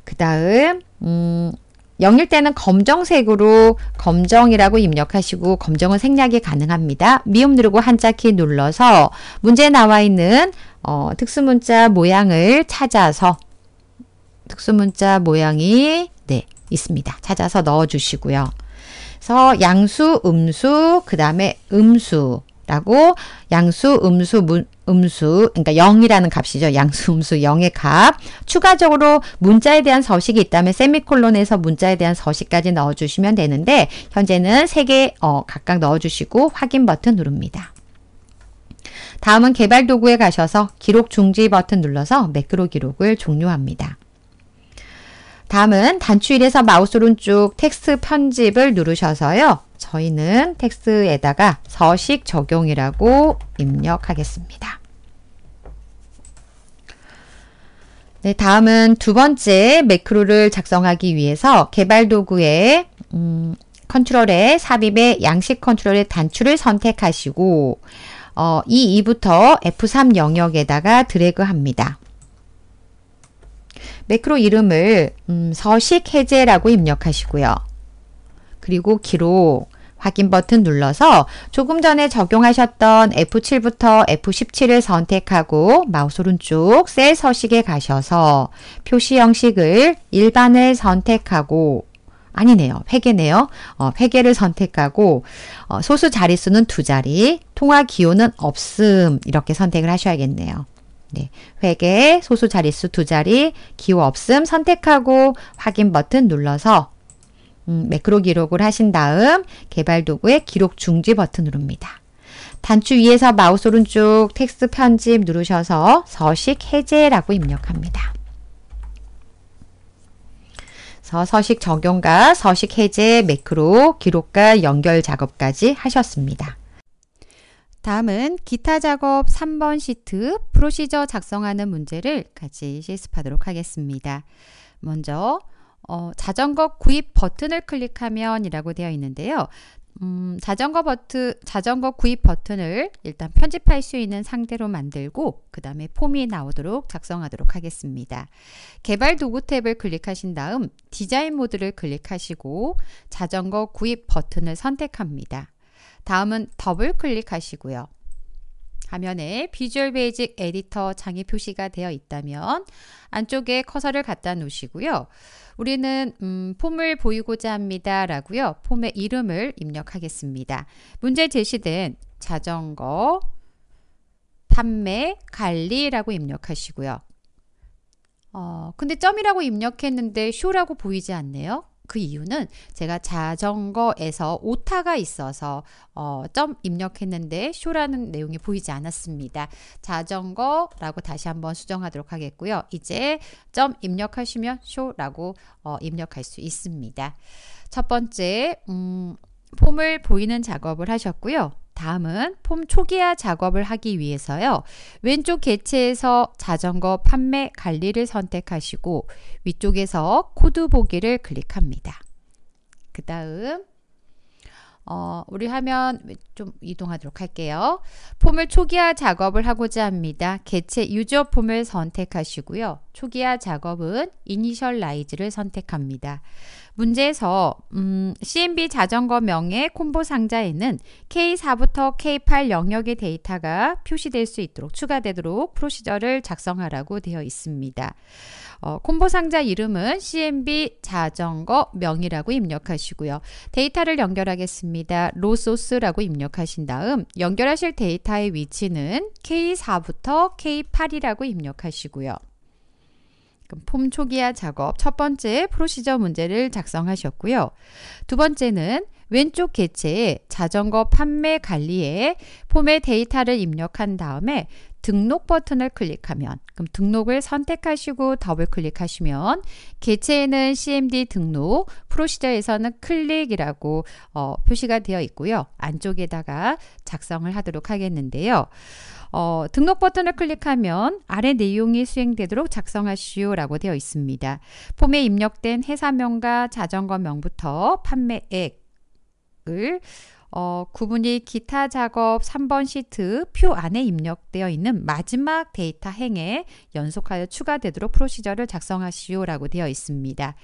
그 다음 음, 영일 때는 검정색으로 검정이라고 입력하시고 검정은 생략이 가능합니다. 미음 누르고 한자키 눌러서 문제에 나와 있는 어, 특수문자 모양을 찾아서 특수문자 모양이 네 있습니다. 찾아서 넣어주시고요. 그래서 양수, 음수, 그 다음에 음수라고 양수, 음수, 문, 음수, 그러니까 0이라는 값이죠. 양수, 음수 0의 값. 추가적으로 문자에 대한 서식이 있다면 세미콜론에서 문자에 대한 서식까지 넣어주시면 되는데 현재는 3개 어, 각각 넣어주시고 확인 버튼 누릅니다. 다음은 개발 도구에 가셔서 기록 중지 버튼 눌러서 매크로 기록을 종료합니다. 다음은 단추 1에서 마우스 오른쪽 텍스트 편집을 누르셔서요. 저희는 텍스에다가 서식 적용이라고 입력하겠습니다. 네, 다음은 두 번째 매크로를 작성하기 위해서 개발 도구에 음, 컨트롤에 삽입에 양식 컨트롤의 단추를 선택하시고 어, E2부터 F3 영역에다가 드래그합니다. 매크로 이름을 음, 서식 해제라고 입력하시고요. 그리고 기록 확인 버튼 눌러서 조금 전에 적용하셨던 F7부터 F17을 선택하고 마우스 오른쪽 셀 서식에 가셔서 표시 형식을 일반을 선택하고 아니네요. 회계네요. 어, 회계를 선택하고 어, 소수 자릿수는 두 자리, 통화 기호는 없음 이렇게 선택을 하셔야겠네요. 네, 회계, 소수 자릿수 두 자리, 기호 없음 선택하고 확인 버튼 눌러서 음, 매크로 기록을 하신 다음 개발 도구의 기록 중지 버튼 누릅니다. 단추 위에서 마우스 오른쪽 텍스트 편집 누르셔서 서식 해제라고 입력합니다. 서식 적용과 서식 해제, 매크로, 기록과 연결 작업까지 하셨습니다. 다음은 기타 작업 3번 시트 프로시저 작성하는 문제를 같이 실습하도록 하겠습니다. 먼저 어, 자전거 구입 버튼을 클릭하면 이라고 되어 있는데요. 음, 자전거 버튼, 자전거 구입 버튼을 일단 편집할 수 있는 상태로 만들고, 그 다음에 폼이 나오도록 작성하도록 하겠습니다. 개발 도구 탭을 클릭하신 다음 디자인 모드를 클릭하시고, 자전거 구입 버튼을 선택합니다. 다음은 더블 클릭하시고요. 화면에 비주얼 베이직 에디터 장애 표시가 되어 있다면 안쪽에 커서를 갖다 놓으시고요. 우리는 음, 폼을 보이고자 합니다. 라고요. 폼의 이름을 입력하겠습니다. 문제 제시된 자전거, 판매, 관리라고 입력하시고요. 어, 근데 점이라고 입력했는데 쇼라고 보이지 않네요. 그 이유는 제가 자전거에서 오타가 있어서 어, 점 입력했는데 쇼라는 내용이 보이지 않았습니다. 자전거라고 다시 한번 수정하도록 하겠고요. 이제 점 입력하시면 쇼라고 어, 입력할 수 있습니다. 첫 번째 음, 폼을 보이는 작업을 하셨고요. 다음은 폼 초기화 작업을 하기 위해서요. 왼쪽 개체에서 자전거 판매 관리를 선택하시고 위쪽에서 코드 보기를 클릭합니다. 그 다음 어, 우리 하면 좀 이동하도록 할게요. 폼을 초기화 작업을 하고자 합니다. 개체 유저 폼을 선택하시고요. 초기화 작업은 이니셜라이즈를 선택합니다. 문제에서 음, CMB 자전거 명의 콤보 상자에는 K4부터 K8 영역의 데이터가 표시될 수 있도록 추가되도록 프로시저를 작성하라고 되어 있습니다. 어, 콤보 상자 이름은 CMB 자전거 명이라고 입력하시고요. 데이터를 연결하겠습니다. 로소스라고 입력하신 다음 연결하실 데이터의 위치는 K4부터 K8이라고 입력하시고요. 그럼 폼 초기화 작업 첫 번째 프로시저 문제를 작성하셨고요. 두 번째는 왼쪽 개체에 자전거 판매 관리에 폼의 데이터를 입력한 다음에 등록 버튼을 클릭하면 그럼 등록을 선택하시고 더블 클릭하시면 개체에는 CMD 등록, 프로시저에서는 클릭이라고 어, 표시가 되어 있고요. 안쪽에다가 작성을 하도록 하겠는데요. 어, 등록 버튼을 클릭하면 아래 내용이 수행되도록 작성하시오라고 되어 있습니다. 폼에 입력된 회사명과 자전거명부터 판매액을 어, 구분이 기타 작업 3번 시트 표 안에 입력되어 있는 마지막 데이터 행에 연속하여 추가되도록 프로시저를 작성하시오라고 되어 있습니다.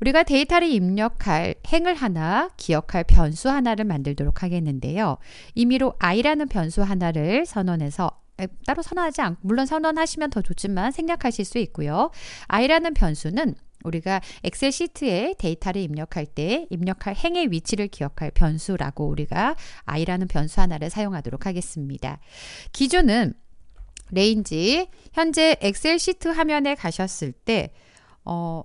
우리가 데이터를 입력할 행을 하나, 기억할 변수 하나를 만들도록 하겠는데요. 임의로 i라는 변수 하나를 선언해서 따로 선언하지 않고 물론 선언하시면 더 좋지만 생략하실 수 있고요. i라는 변수는 우리가 엑셀 시트에 데이터를 입력할 때 입력할 행의 위치를 기억할 변수라고 우리가 i라는 변수 하나를 사용하도록 하겠습니다. 기준은 레인지 현재 엑셀 시트 화면에 가셨을 때 어,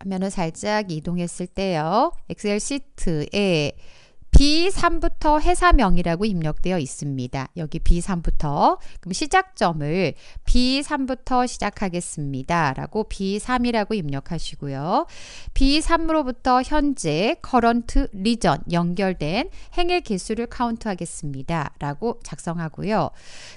화면을 살짝 이동했을 때요. 엑셀 시트에 B3부터 회사명이라고 입력되어 있습니다. 여기 B3부터 그럼 시작점을 B3부터 시작하겠습니다. 라고 B3이라고 입력하시고요. B3으로부터 현재 current region 연결된 행의 개수를 카운트하겠습니다. 라고 작성하고요.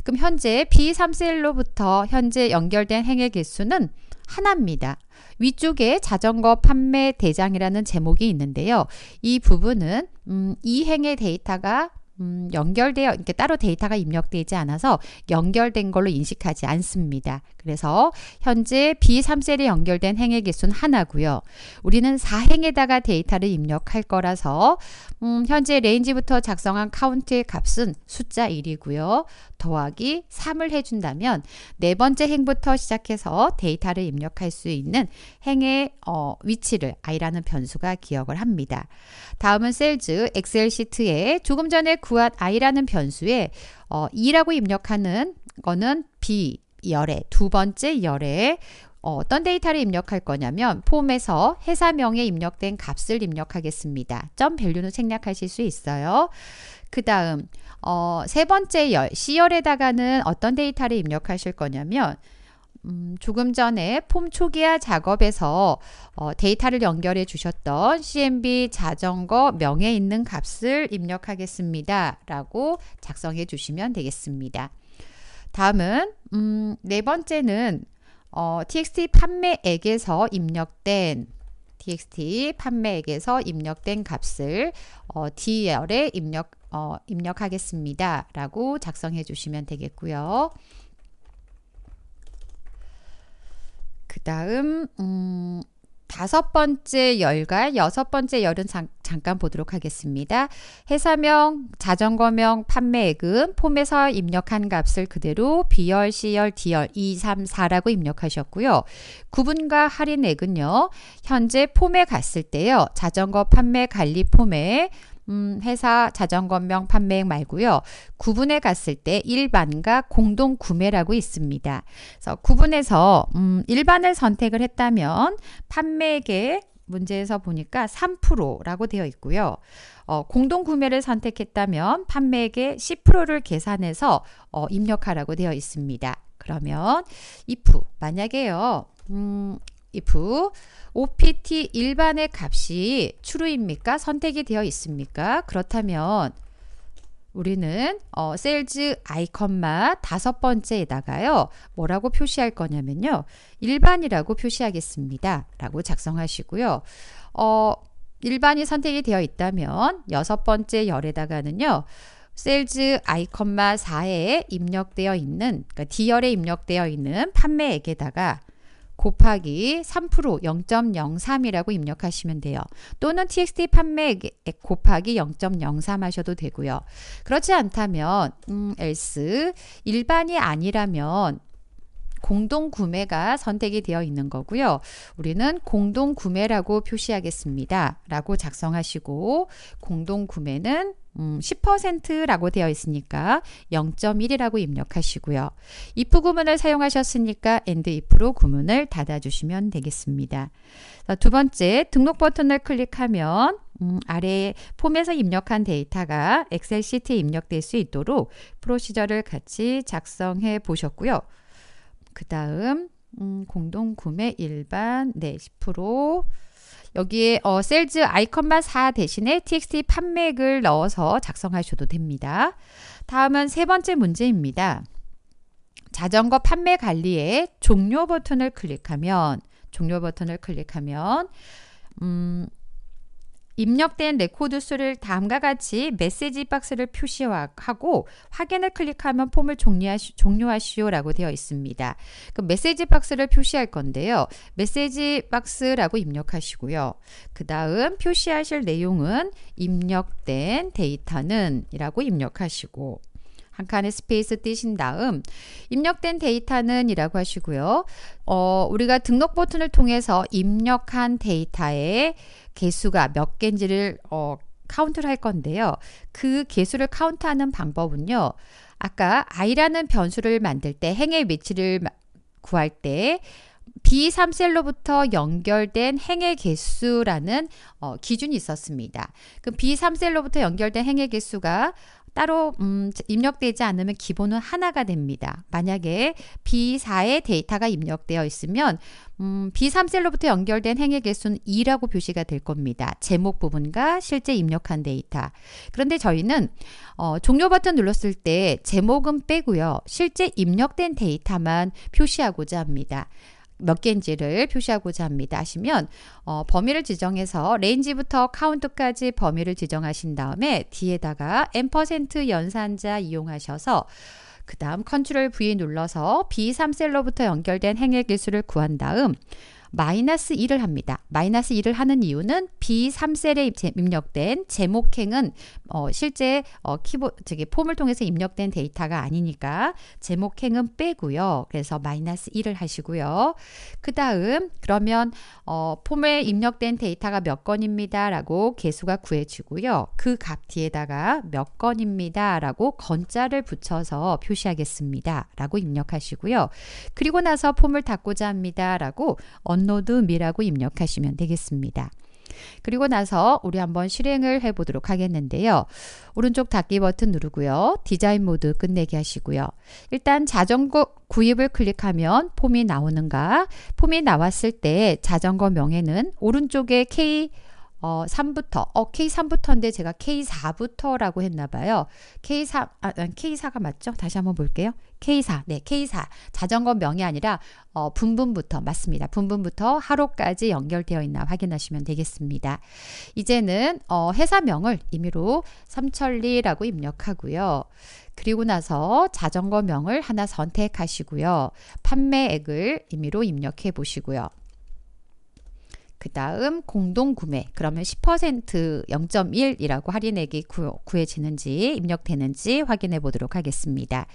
그럼 현재 B3 셀로부터 현재 연결된 행의 개수는 하나입니다. 위쪽에 자전거 판매 대장이라는 제목이 있는데요. 이 부분은 음, 이행의 데이터가 음, 연결되어 이렇게 따로 데이터가 입력되지 않아서 연결된 걸로 인식하지 않습니다. 그래서 현재 B3셀에 연결된 행의 개수는 하나고요. 우리는 4행에다가 데이터를 입력할 거라서 음, 현재 레인지부터 작성한 카운트의 값은 숫자 1이고요. 더하기 3을 해준다면 네 번째 행부터 시작해서 데이터를 입력할 수 있는 행의 어, 위치를 i라는 변수가 기억을 합니다. 다음은 셀즈 엑셀 시트에 조금 전에 구한 i라는 변수에 어, 2라고 입력하는 거는 b 열에 두 번째 열에 어, 어떤 데이터를 입력할 거냐면 폼에서 회사명에 입력된 값을 입력하겠습니다. 점 밸류는 생략하실 수 있어요. 그 다음 어, 세 번째 열 C열에다가는 어떤 데이터를 입력하실 거냐면 음, 조금 전에 폼 초기화 작업에서 어, 데이터를 연결해 주셨던 CMB 자전거 명에 있는 값을 입력하겠습니다. 라고 작성해 주시면 되겠습니다. 다음은 음, 네 번째는 어, txt 판매액에서 입력된 txt 판매액에서 입력된 값을 어, DR에 입력, 어, 입력하겠습니다. 라고 작성해 주시면 되겠고요. 그 다음, 음, 다섯 번째 열과 여섯 번째 열은 장, 잠깐 보도록 하겠습니다. 회사명, 자전거명, 판매액은 폼에서 입력한 값을 그대로 B열, C열, D열 2, 3, 4라고 입력하셨고요. 구분과 할인액은요. 현재 폼에 갔을 때요. 자전거 판매 관리 폼에 음, 회사 자전거명 판매액 말고요. 구분에 갔을 때 일반과 공동 구매라고 있습니다. 그래서 구분에서 음, 일반을 선택을 했다면 판매액의 문제에서 보니까 3%라고 되어 있고요. 어, 공동 구매를 선택했다면 판매액의 10%를 계산해서 어, 입력하라고 되어 있습니다. 그러면 if 만약에요. 음, if OPT 일반의 값이 true입니까? 선택이 되어 있습니까? 그렇다면 우리는 어, 셀즈 아이컨만 다섯 번째에다가요. 뭐라고 표시할 거냐면요. 일반이라고 표시하겠습니다. 라고 작성하시고요. 어, 일반이 선택이 되어 있다면 여섯 번째 열에다가는요. 셀즈 아이컨마 4에 입력되어 있는 그러니까 D열에 입력되어 있는 판매액에다가 곱하기 3% 0.03이라고 입력하시면 돼요. 또는 txt 판매액 곱하기 0.03 하셔도 되고요. 그렇지 않다면 음, else 일반이 아니라면 공동 구매가 선택이 되어 있는 거고요. 우리는 공동 구매라고 표시하겠습니다. 라고 작성하시고 공동 구매는 음, 10%라고 되어 있으니까 0.1이라고 입력하시고요. if 구문을 사용하셨으니까 and if로 구문을 닫아주시면 되겠습니다. 두 번째 등록 버튼을 클릭하면 음, 아래 폼에서 입력한 데이터가 엑셀 시트에 입력될 수 있도록 프로시저를 같이 작성해 보셨고요. 그 다음 음, 공동구매 일반 네, 10% 여기에 어, 셀즈 아이콘만4 대신에 txt 판매액을 넣어서 작성하셔도 됩니다. 다음은 세 번째 문제입니다. 자전거 판매 관리에 종료 버튼을 클릭하면 종료 버튼을 클릭하면 음, 입력된 레코드 수를 다음과 같이 메시지 박스를 표시하고 확인을 클릭하면 폼을 종료하시, 종료하시오라고 되어 있습니다. 그 메시지 박스를 표시할 건데요. 메시지 박스라고 입력하시고요. 그 다음 표시하실 내용은 입력된 데이터는 이라고 입력하시고 한칸에 스페이스 띄신 다음 입력된 데이터는 이라고 하시고요. 어, 우리가 등록 버튼을 통해서 입력한 데이터의 개수가 몇 개인지를 어, 카운트를 할 건데요. 그 개수를 카운트하는 방법은요. 아까 i라는 변수를 만들 때 행의 위치를 구할 때 B3셀로부터 연결된 행의 개수라는 어, 기준이 있었습니다. 그럼 B3셀로부터 연결된 행의 개수가 따로 음, 입력되지 않으면 기본은 하나가 됩니다. 만약에 B4의 데이터가 입력되어 있으면 음, B3 셀로부터 연결된 행의 개수는 2라고 표시가 될 겁니다. 제목 부분과 실제 입력한 데이터. 그런데 저희는 어, 종료 버튼 눌렀을 때 제목은 빼고요. 실제 입력된 데이터만 표시하고자 합니다. 몇 개인지를 표시하고자 합니다. 하시면 어, 범위를 지정해서 레인지부터 카운트까지 범위를 지정하신 다음에 뒤에다가 n% 연산자 이용하셔서 그 다음 컨트롤 V 눌러서 B3셀러부터 연결된 행의 개수를 구한 다음 마이너스 1을 합니다. 마이너스 1을 하는 이유는 B3셀에 입력된 제목행은 어, 실제 어, 키보 저기 폼을 통해서 입력된 데이터가 아니니까 제목행은 빼고요. 그래서 마이너스 1을 하시고요. 그 다음 그러면 어, 폼에 입력된 데이터가 몇 건입니다. 라고 개수가 구해지고요. 그 값 뒤에다가 몇 건입니다. 라고 건자를 붙여서 표시하겠습니다. 라고 입력하시고요. 그리고 나서 폼을 닫고자 합니다. 라고 d 로드 n l 라고 입력하시면 되겠습니다. 그리고 나서 우리 한번 실행을 해 보도록 하겠는데요. 오른쪽 닫기 버튼 누르고요. 디자인 모드 끝내기 하시고요. 일단 자전거 구입을 클릭하면 폼이 나오는가? 폼이 나왔을 때 자전거 명에는 오른쪽에 K 어, 3부터, 어, K3부터인데 제가 K4부터라고 했나봐요. K4, 아, K4가 아, 맞죠? 다시 한번 볼게요. K4, 네, K4. 자전거 명이 아니라, 어, 분분부터, 맞습니다. 분분부터 하루까지 연결되어 있나 확인하시면 되겠습니다. 이제는, 어, 회사명을 임의로 삼천리라고 입력하고요. 그리고 나서 자전거 명을 하나 선택하시고요. 판매액을 임의로 입력해 보시고요. 그 다음 공동구매 그러면 10% 0.1이라고 할인액이 구, 구해지는지 입력되는지 확인해 보도록 하겠습니다.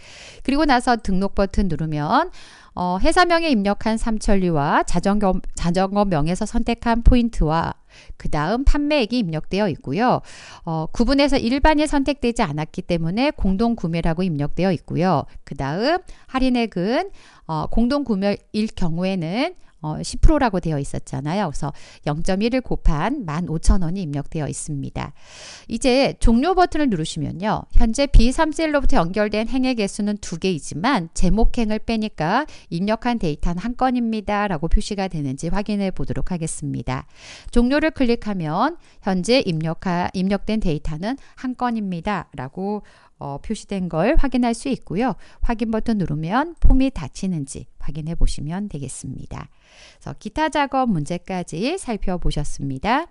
그리고 나서 등록 버튼 누르면 어, 회사명에 입력한 삼천리와 자전거, 자전거 명에서 선택한 포인트와 그 다음 판매액이 입력되어 있고요. 어, 구분해서 일반이 선택되지 않았기 때문에 공동구매라고 입력되어 있고요. 그 다음 할인액은 어, 공동구매일 경우에는 어, 10%라고 되어 있었잖아요. 그래서 0.1을 곱한 15,000원이 입력되어 있습니다. 이제 종료 버튼을 누르시면요. 현재 B3셀로부터 연결된 행의 개수는 2개이지만 제목행을 빼니까 입력한 데이터는 한 건입니다. 라고 표시가 되는지 확인해 보도록 하겠습니다. 종료를 클릭하면 현재 입력하, 입력된 데이터는 한 건입니다. 라고 어, 표시된 걸 확인할 수 있고요. 확인 버튼 누르면 폼이 닫히는지 확인해 보시면 되겠습니다. 그래서 기타 작업 문제까지 살펴보셨습니다.